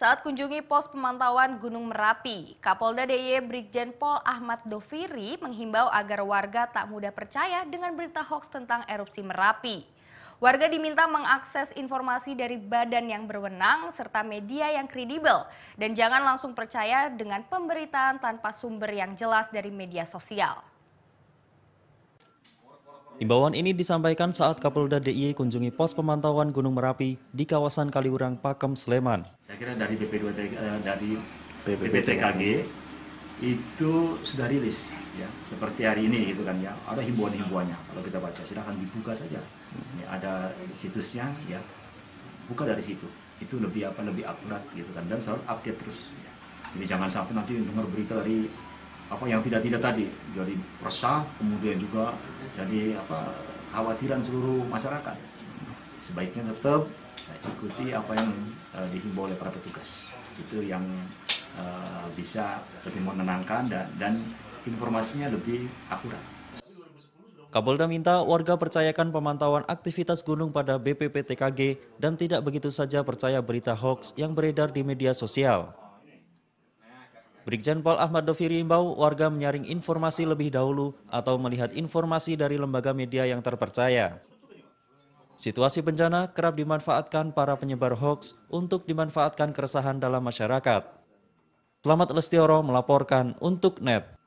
saat kunjungi pos pemantauan Gunung Merapi. Kapolda DIY Brigjen Pol Ahmad Doviri menghimbau agar warga tak mudah percaya dengan berita hoax tentang erupsi Merapi. Warga diminta mengakses informasi dari badan yang berwenang serta media yang kredibel dan jangan langsung percaya dengan pemberitaan tanpa sumber yang jelas dari media sosial. Imbauan ini disampaikan saat Kapolda DIY kunjungi pos pemantauan Gunung Merapi di kawasan Kaliurang, Pakem, Sleman kira dari BP2 uh, eh, dari BPTKG itu sudah rilis ya seperti hari ini gitu kan ya ada himbauan-himbauannya kalau kita baca silahkan dibuka saja ini ada situsnya ya buka dari situ itu lebih apa lebih akurat gitu kan dan selalu update terus ya. jadi jangan sampai nanti dengar berita dari apa yang tidak tidak tadi jadi resah kemudian juga jadi apa khawatiran seluruh masyarakat sebaiknya tetap ikuti apa yang uh, dihimbau oleh para petugas itu yang uh, bisa lebih menenangkan dan, dan informasinya lebih akurat. Kapolda minta warga percayakan pemantauan aktivitas gunung pada BPPTKG dan tidak begitu saja percaya berita hoax yang beredar di media sosial. Brigjen Pol Ahmad Doviri imbau warga menyaring informasi lebih dahulu atau melihat informasi dari lembaga media yang terpercaya. Situasi bencana kerap dimanfaatkan para penyebar hoax untuk dimanfaatkan keresahan dalam masyarakat. Selamat Lestioro melaporkan untuk NET.